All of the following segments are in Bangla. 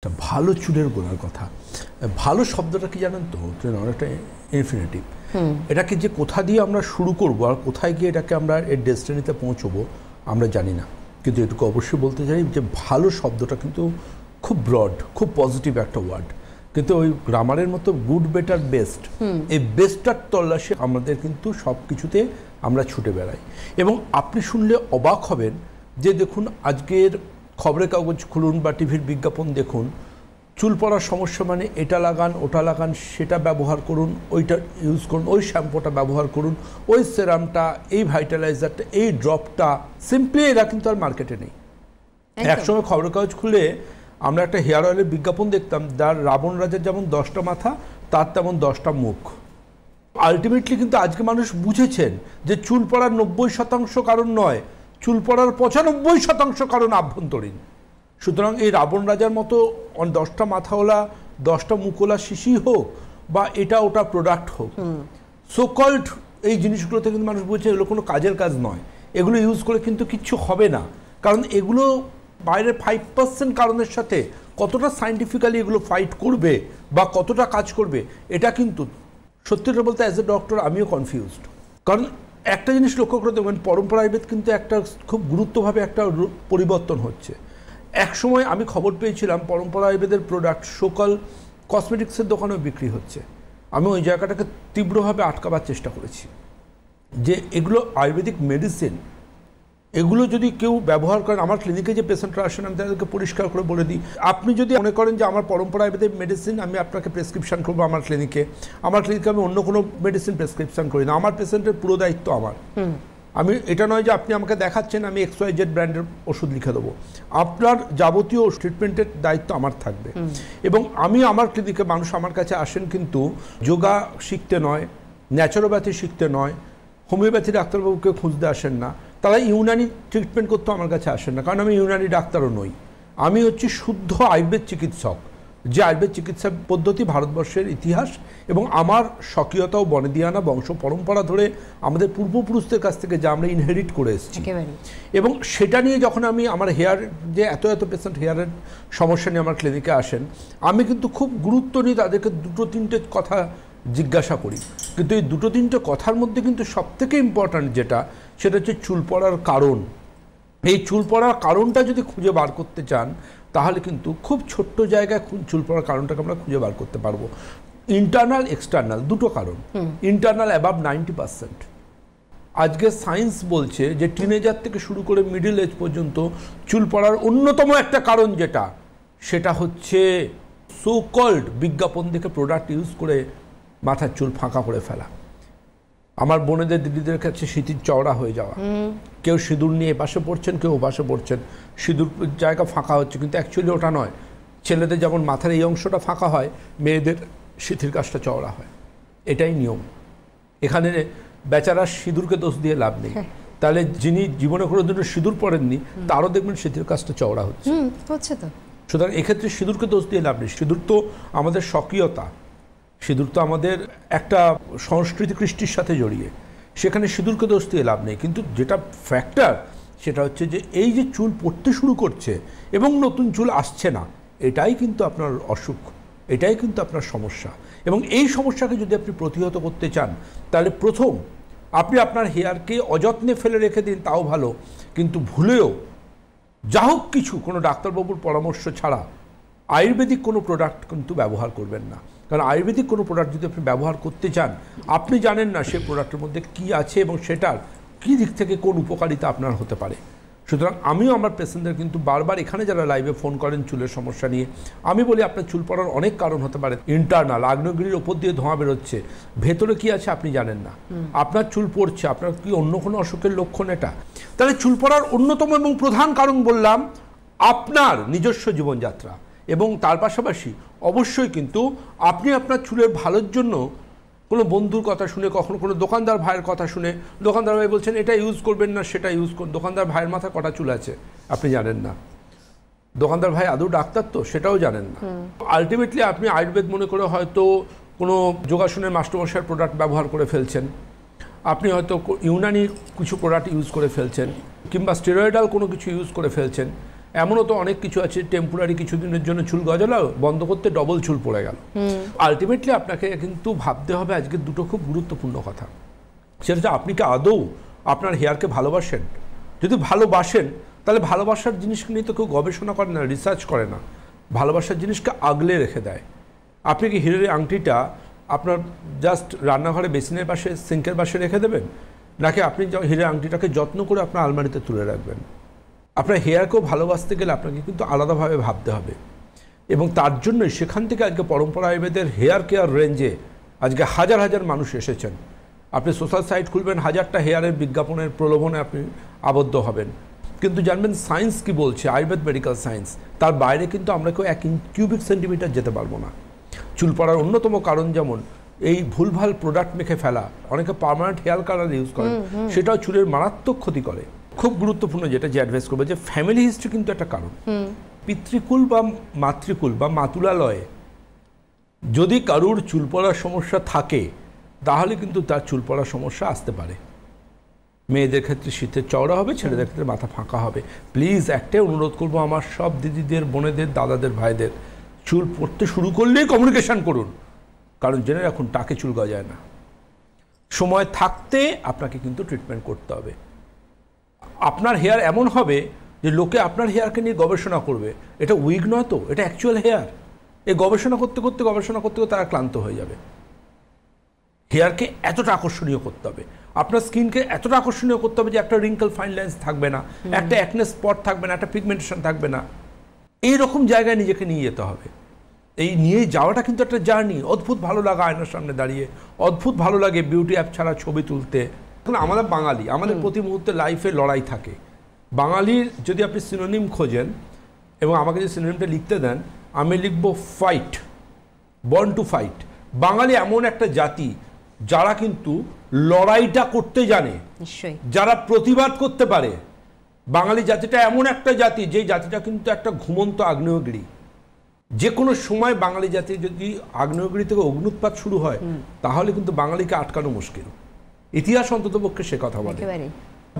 একটা ভালো চুলের গোড়ার কথা ভালো শব্দটা কি জানেন তো অনেকটা ইনফিনিটিভ এটাকে যে কোথা দিয়ে আমরা শুরু করব আর কোথায় গিয়ে এটাকে আমরা এর ডেস্টিনিতে পৌঁছবো আমরা জানি না কিন্তু এটুকু অবশ্যই বলতে চাই যে ভালো শব্দটা কিন্তু খুব ব্রড খুব পজিটিভ একটা ওয়ার্ড কিন্তু ওই গ্রামারের মতো গুড বেটার বেস্ট এই বেস্টটার তল্লাশে আমাদের কিন্তু সব কিছুতে আমরা ছুটে বেড়াই এবং আপনি শুনলে অবাক হবেন যে দেখুন আজকের খবরের কাগজ খুলুন বা টিভির বিজ্ঞাপন দেখুন চুল পড়ার সমস্যা মানে এটা লাগান ওটা লাগান সেটা ব্যবহার করুন ওইটা ইউজ করুন ওই শ্যাম্পুটা ব্যবহার করুন ওই সেরামটা এই ভাইটালাইজারটা এই ড্রপটা সিম্পলি এরা কিন্তু আর মার্কেটে নেই একসময় খবরের কাগজ খুলে আমরা একটা হেয়ার অয়েলের বিজ্ঞাপন দেখতাম যার রাবণ রাজার যেমন দশটা মাথা তার তেমন দশটা মুখ আলটিমেটলি কিন্তু আজকে মানুষ বুঝেছেন যে চুল পড়ার নব্বই শতাংশ কারণ নয় চুল পড়ার পঁচানব্বই শতাংশ কারণ আভ্যন্তরীণ সুতরাং এই রাবণ রাজার মতো দশটা মাথাওলা দশটা মুকোলা শিশি হোক বা এটা ওটা প্রোডাক্ট হোক সোকল্ড এই জিনিসগুলোতে কিন্তু মানুষ বলছে এগুলো কোনো কাজের কাজ নয় এগুলো ইউজ করে কিন্তু কিচ্ছু হবে না কারণ এগুলো বাইরের ফাইভ পার্সেন্ট কারণের সাথে কতটা সাইন্টিফিক্যালি এগুলো ফাইট করবে বা কতটা কাজ করবে এটা কিন্তু সত্যিটা বলতে অ্যাজ এ ডক্টর আমিও কনফিউজড কারণ একটা জিনিস লক্ষ্য করে দেখবেন পরম্পরায় কিন্তু একটা খুব গুরুত্বভাবে একটা পরিবর্তন হচ্ছে এক সময় আমি খবর পেয়েছিলাম পরম্পরা আয়ুর্বেদের প্রোডাক্ট সকল কসমেটিক্সের দোকানেও বিক্রি হচ্ছে আমি ওই জায়গাটাকে তীব্রভাবে আটকাবার চেষ্টা করেছি যে এগুলো আয়ুর্বেদিক মেডিসিন এগুলো যদি কেউ ব্যবহার করেন আমার ক্লিনিকে যে পেশেন্টরা আসেন আমি তাদেরকে পরিষ্কার করে বলে দিই আপনি যদি মনে করেন যে আমার পরম্পরায় মেডিসিন আমি আপনাকে প্রেসক্রিপশান করবো আমার ক্লিনিকে আমার ক্লিনিকে আমি অন্য কোনো মেডিসিন প্রেসক্রিপশান করি না আমার পেশেন্টের পুরো দায়িত্ব আমার আমি এটা নয় যে আপনি আমাকে দেখাচ্ছেন আমি এক্স ওয়াই জেড ব্র্যান্ডের ওষুধ লিখে দেবো আপনার যাবতীয় ট্রিটমেন্টের দায়িত্ব আমার থাকবে এবং আমি আমার ক্লিনিকে মানুষ আমার কাছে আসেন কিন্তু যোগা শিখতে নয় ন্যাচারোপ্যাথি শিখতে নয় হোমিওপ্যাথি ডাক্তারবাবুকে খুঁজতে আসেন না তারা ইউনানি ট্রিটমেন্ট করতে আমার কাছে আসেন না কারণ আমি ইউনানি ডাক্তারও নই আমি হচ্ছি শুদ্ধ আয়ুর্বেদ চিকিৎসক যে আয়ুর্বেদ চিকিৎসা পদ্ধতি ভারতবর্ষের ইতিহাস এবং আমার বনে দিয়ে আনা বংশ পরম্পরা ধরে আমাদের পূর্বপুরুষদের কাছ থেকে যা আমরা ইনহেরিট করে এসেছি এবং সেটা নিয়ে যখন আমি আমার হেয়ার যে এত এত পেশেন্ট হেয়ারের সমস্যা নিয়ে আমার ক্লিনিকে আসেন আমি কিন্তু খুব গুরুত্ব নিয়ে তাদেরকে দুটো তিনটে কথা জিজ্ঞাসা করি কিন্তু এই দুটো তিনটে কথার মধ্যে কিন্তু সবথেকে ইম্পর্ট্যান্ট যেটা সেটা হচ্ছে চুল পড়ার কারণ এই চুল পড়ার কারণটা যদি খুঁজে বার করতে চান তাহলে কিন্তু খুব ছোট্ট জায়গায় চুল পড়ার কারণটাকে আমরা খুঁজে বার করতে পারবো ইন্টারনাল এক্সটার্নাল দুটো কারণ ইন্টারনাল অ্যাবাভ নাইনটি পার্সেন্ট আজকে সায়েন্স বলছে যে টিনেজার থেকে শুরু করে মিডিল এজ পর্যন্ত চুল পড়ার অন্যতম একটা কারণ যেটা সেটা হচ্ছে সোকল্ড বিজ্ঞাপন থেকে প্রোডাক্ট ইউজ করে মাথার চুল ফাঁকা করে ফেলা আমার বোনেদের দিদিদের কাছে সিঁথির চওড়া হয়ে যাওয়া কেউ সিঁদুর নিয়ে এপাশে পড়ছেন কেউ ওপাশে পড়ছেন সিঁদুর জায়গা ফাঁকা হচ্ছে কিন্তু অ্যাকচুয়ালি ওটা নয় ছেলেদের যেমন মাথার এই অংশটা ফাঁকা হয় মেয়েদের সিঁথির কাজটা চওড়া হয় এটাই নিয়ম এখানে বেচারা সিঁদুরকে দোষ দিয়ে লাভ নেই হ্যাঁ। তাহলে যিনি জীবনে কোনো দিনও সিঁদুর পড়েননি তারও দেখবেন সিঁথির কাজটা চওড়া হচ্ছে হচ্ছে তো সুতরাং এক্ষেত্রে সিঁদুরকে দোষ দিয়ে লাভ নেই সিঁদুর তো আমাদের স্বকীয়তা সিঁদুর তো আমাদের একটা সংস্কৃতি কৃষ্টির সাথে জড়িয়ে সেখানে সিঁদুরকে দোষ দিয়ে লাভ নেই কিন্তু যেটা ফ্যাক্টর সেটা হচ্ছে যে এই যে চুল পড়তে শুরু করছে এবং নতুন চুল আসছে না এটাই কিন্তু আপনার অসুখ এটাই কিন্তু আপনার সমস্যা এবং এই সমস্যাকে যদি আপনি প্রতিহত করতে চান তাহলে প্রথম আপনি আপনার হেয়ারকে অযত্নে ফেলে রেখে দিন তাও ভালো কিন্তু ভুলেও যা হোক কিছু কোনো ডাক্তারবাবুর পরামর্শ ছাড়া আয়ুর্বেদিক কোনো প্রোডাক্ট কিন্তু ব্যবহার করবেন না কারণ আয়ুর্বেদিক কোনো প্রোডাক্ট যদি আপনি ব্যবহার করতে চান আপনি জানেন না সেই প্রোডাক্টের মধ্যে কি আছে এবং সেটার কী দিক থেকে কোন উপকারিতা আপনার হতে পারে সুতরাং আমিও আমার পেশেন্টদের কিন্তু বারবার এখানে যারা লাইভে ফোন করেন চুলের সমস্যা নিয়ে আমি বলি আপনার চুল পড়ার অনেক কারণ হতে পারে ইন্টারনাল আগ্নগিরির ওপর দিয়ে ধোঁয়া বেরোচ্ছে ভেতরে কি আছে আপনি জানেন না আপনার চুল পড়ছে আপনার কি অন্য কোনো অসুখের লক্ষণ এটা তাহলে চুল পড়ার অন্যতম এবং প্রধান কারণ বললাম আপনার নিজস্ব জীবনযাত্রা এবং তার পাশাপাশি অবশ্যই কিন্তু আপনি আপনার চুলের ভালোর জন্য কোনো বন্ধুর কথা শুনে কখনো কোনো দোকানদার ভাইয়ের কথা শুনে দোকানদার ভাই বলছেন এটা ইউজ করবেন না সেটা ইউজ কর দোকানদার ভাইয়ের মাথা কটা চুল আছে আপনি জানেন না দোকানদার ভাই আদৌ ডাক্তার তো সেটাও জানেন না আলটিমেটলি আপনি আয়ুর্বেদ মনে করে হয়তো কোনো যোগাসনের মাস্টারমশাইয়ের প্রোডাক্ট ব্যবহার করে ফেলছেন আপনি হয়তো ইউনানি কিছু প্রোডাক্ট ইউজ করে ফেলছেন কিংবা স্টেরয়েডাল কোনো কিছু ইউজ করে ফেলছেন এমনও তো অনেক কিছু আছে টেম্পোরারি কিছুদিনের জন্য চুল গজালাও বন্ধ করতে ডবল চুল পড়ে গেল আলটিমেটলি আপনাকে কিন্তু ভাবতে হবে আজকে দুটো খুব গুরুত্বপূর্ণ কথা সেটা হচ্ছে আপনি কি আদৌ আপনার হেয়ারকে ভালোবাসেন যদি ভালোবাসেন তাহলে ভালোবাসার জিনিসকে নিয়ে তো কেউ গবেষণা করে না রিসার্চ করে না ভালোবাসার জিনিসকে আগলে রেখে দেয় আপনি কি হিরের আংটিটা আপনার জাস্ট রান্নাঘরে বেসিনের পাশে সিঙ্কের পাশে রেখে দেবেন নাকি আপনি হিরের আংটিটাকে যত্ন করে আপনার আলমারিতে তুলে রাখবেন আপনার হেয়ারকেও ভালোবাসতে গেলে আপনাকে কিন্তু আলাদাভাবে ভাবতে হবে এবং তার জন্যই সেখান থেকে আজকে পরম্পরা আয়ুর্বেদের হেয়ার কেয়ার রেঞ্জে আজকে হাজার হাজার মানুষ এসেছেন আপনি সোশ্যাল সাইট খুলবেন হাজারটা হেয়ারের বিজ্ঞাপনের প্রলোভনে আপনি আবদ্ধ হবেন কিন্তু জানবেন সায়েন্স কি বলছে আয়ুর্বেদ মেডিকেল সায়েন্স তার বাইরে কিন্তু আমরা কেউ এক কিউবিক সেন্টিমিটার যেতে পারবো না চুল পড়ার অন্যতম কারণ যেমন এই ভুলভাল প্রোডাক্ট মেখে ফেলা অনেকে পার্মানেন্ট হেয়ার কালার ইউজ করে সেটাও চুলের মারাত্মক ক্ষতি করে খুব গুরুত্বপূর্ণ যেটা যে অ্যাডভাইস করবো যে ফ্যামিলি হিস্ট্রি কিন্তু একটা কারণ পিতৃকুল বা মাতৃকুল বা মাতুলালয়ে যদি কারুর চুল পড়ার সমস্যা থাকে তাহলে কিন্তু তার চুল পড়ার সমস্যা আসতে পারে মেয়েদের ক্ষেত্রে শীতের চওড়া হবে ছেলেদের ক্ষেত্রে মাথা ফাঁকা হবে প্লিজ একটাই অনুরোধ করব আমার সব দিদিদের বোনেদের দাদাদের ভাইদের চুল পড়তে শুরু করলেই কমিউনিকেশান করুন কারণ জেনে এখন টাকে চুল গজায় না সময় থাকতে আপনাকে কিন্তু ট্রিটমেন্ট করতে হবে আপনার হেয়ার এমন হবে যে লোকে আপনার হেয়ারকে নিয়ে গবেষণা করবে এটা উইগ নয় তো এটা অ্যাকচুয়াল হেয়ার এ গবেষণা করতে করতে গবেষণা করতে করতে তারা ক্লান্ত হয়ে যাবে হেয়ারকে এতটা আকর্ষণীয় করতে হবে আপনার স্কিনকে এতটা আকর্ষণীয় করতে হবে যে একটা রিঙ্কল ফাইন লাইন্স থাকবে না একটা অ্যাকনে স্পট থাকবে না একটা পিগমেন্টেশন থাকবে না এই রকম জায়গায় নিজেকে নিয়ে যেতে হবে এই নিয়ে যাওয়াটা কিন্তু একটা জার্নি অদ্ভুত ভালো লাগা আয়নার সামনে দাঁড়িয়ে অদ্ভুত ভালো লাগে বিউটি অ্যাপ ছাড়া ছবি তুলতে কারণ আমরা বাঙালি আমাদের প্রতি মুহূর্তে লাইফে লড়াই থাকে বাঙালির যদি আপনি সিনোনিম খোঁজেন এবং আমাকে যদি সিনোনিমটা লিখতে দেন আমি লিখব fight born to fight Bangali এমন একটা জাতি যারা কিন্তু লড়াইটা করতে জানে যারা প্রতিবাদ করতে পারে বাঙালি জাতিটা এমন একটা জাতি যে জাতিটা কিন্তু একটা ঘুমন্ত আগ্নেয়গিরি যে কোনো সময় বাঙালি জাতির যদি আগ্নেয়গিরি থেকে অগ্নুৎপাত শুরু হয় তাহলে কিন্তু বাঙালিকে আটকানো মুশকিল ইতিহাস অন্তত পক্ষে সে কথা বলে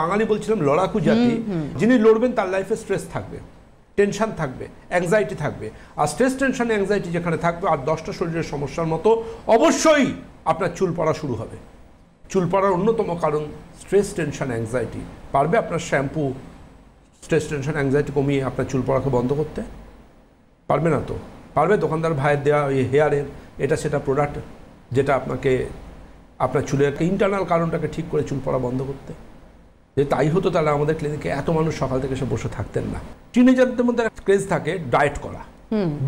বাঙালি বলছিলাম লড়াকু জাতি যিনি লড়বেন তার লাইফে স্ট্রেস থাকবে টেনশন থাকবে অ্যাংজাইটি থাকবে আর স্ট্রেস টেনশন অ্যাংজাইটি যেখানে থাকবে আর দশটা শরীরের সমস্যার মতো অবশ্যই আপনার চুল পড়া শুরু হবে চুল পড়ার অন্যতম কারণ স্ট্রেস টেনশন অ্যাংজাইটি পারবে আপনার শ্যাম্পু স্ট্রেস টেনশন অ্যাংজাইটি কমিয়ে আপনার চুল পড়াকে বন্ধ করতে পারবে না তো পারবে দোকানদার ভাইয়ের দেওয়া ওই হেয়ারের এটা সেটা প্রোডাক্ট যেটা আপনাকে আপনার চুলের একটা ইন্টারনাল কারণটাকে ঠিক করে চুল পড়া বন্ধ করতে যদি তাই হতো তাহলে আমাদের ক্লিনিকে এত মানুষ সকাল থেকে সে বসে থাকতেন না টিনেজারদের মধ্যে একটা ক্রেজ থাকে ডায়েট করা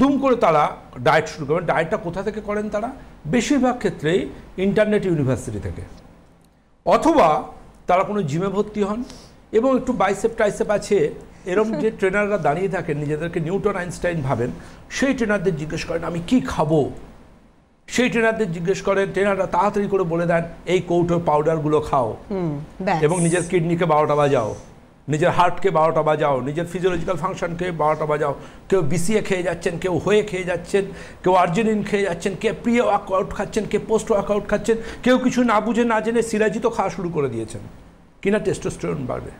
দুম করে তারা ডায়েট শুরু করবেন ডায়েটটা কোথা থেকে করেন তারা বেশিরভাগ ক্ষেত্রেই ইন্টারনেট ইউনিভার্সিটি থেকে অথবা তারা কোনো জিমে ভর্তি হন এবং একটু বাইসেপ টাইসেপ আছে এরম যে ট্রেনাররা দাঁড়িয়ে থাকেন নিজেদেরকে নিউটন আইনস্টাইন ভাবেন সেই ট্রেনারদের জিজ্ঞেস করেন আমি কি খাবো সেই ট্রেনারদের জিজ্ঞেস করেন ট্রেনাররা তাড়াতাড়ি করে বলে দেন এই কৌটোর পাউডারগুলো খাও এবং নিজের কিডনিকে বারোটা বাজাও নিজের হার্টকে বারোটা বাজাও নিজের ফিজিওলজিক্যাল ফাংশনকে বারোটা বাজাও কেউ বিসিএ খেয়ে যাচ্ছেন কেউ হয়ে খেয়ে যাচ্ছেন কেউ আর্জেনিন খেয়ে যাচ্ছেন কে প্রি ওয়ার্কআউট খাচ্ছেন কে পোস্ট ওয়ার্কআউট খাচ্ছেন কেউ কিছু না বুঝে না জেনে সিরাজিতও খাওয়া শুরু করে দিয়েছেন কিনা টেস্টোস্টেরন বাড়বে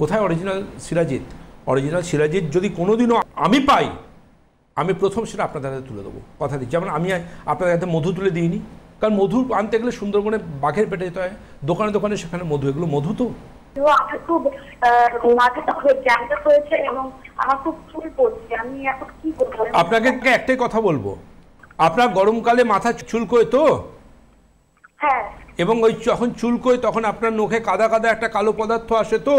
কোথায় অরিজিনাল সিরাজিৎ অরিজিনাল সিরাজিৎ যদি কোনোদিনও আমি পাই আমি প্রথম সেটা আপনাদের হাতে তুলে দেবো কথা দিচ্ছি যেমন আমি আপনাদের হাতে মধু তুলে দিইনি কারণ মধু আনতে গেলে সুন্দরবনে বাঘের পেটে যেতে হয় দোকানে দোকানে সেখানে মধু এগুলো মধু তো আপনাকে একটাই কথা বলবো আপনার গরমকালে মাথা চুলকোয় তো হ্যাঁ এবং ওই যখন চুলকোয় তখন আপনার নখে কাদা কাদা একটা কালো পদার্থ আসে তো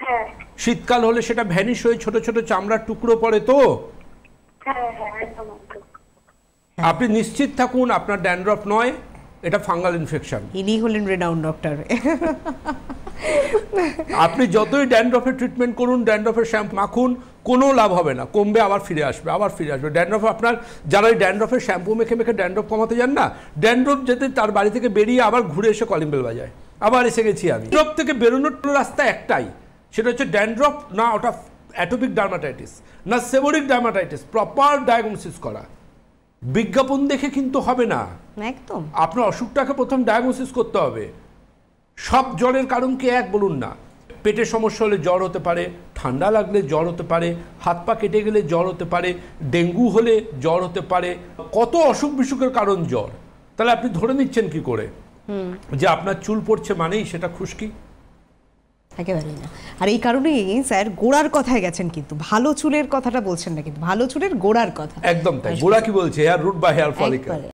হ্যাঁ শীতকাল হলে সেটা ভ্যানিশ হয়ে ছোট ছোট চামড়ার টুকরো পড়ে তো হ্যাঁ হ্যাঁ, হ্যাঁ, হ্যাঁ। আপনি নিশ্চিত থাকুন আপনার ড্যান্ড্রফ নয় এটা ফাঙ্গাল ইনফেকশন ইনি হলেন রেনাউন ডক্টর আপনি যতই ড্যান্ড্রফের ট্রিটমেন্ট করুন ড্যান্ড্রফের শ্যাম্পু মাখুন কোনো লাভ হবে না কমবে আবার ফিরে আসবে আবার ফিরে আসবে ড্যান্ড্রফ আপনার যারা ওই ড্যান্ড্রফের শ্যাম্পু মেখে মেখে ড্যান্ড্রফ কমাতে যান না ড্যান্ড্রফ যেতে তার বাড়ি থেকে বেরিয়ে আবার ঘুরে এসে কলিং বেল বাজায় আবার এসে গেছি আমি ড্রপ থেকে বেরোনোর রাস্তা একটাই সেটা হচ্ছে ড্যান্ড্রফ না ওটা অ্যাটোপিক ডার্মাটাইটিস না সেবরিক ডার্মাটাইটিস প্রপার ডায়াগনোসিস করা বিজ্ঞাপন দেখে কিন্তু হবে না একদম আপনার অসুখটাকে প্রথম ডায়াগনোসিস করতে হবে সব জ্বরের কারণ কি এক বলুন না পেটের সমস্যা হলে জ্বর হতে পারে ঠান্ডা লাগলে জ্বর হতে পারে হাত পা কেটে গেলে জ্বর হতে পারে ডেঙ্গু হলে জ্বর হতে পারে কত অসুখ বিসুখের কারণ জ্বর তাহলে আপনি ধরে নিচ্ছেন কি করে যে আপনার চুল পড়ছে মানেই সেটা খুশকি একেবারেই না আর এই কারণেই স্যার গোড়ার কথায় গেছেন কিন্তু ভালো চুলের কথাটা বলছেন না কিন্তু ভালো চুলের গোড়ার কথা একদম তাই গোড়া কি বলছে হেয়ার রুট বা হেয়ার ফলিকল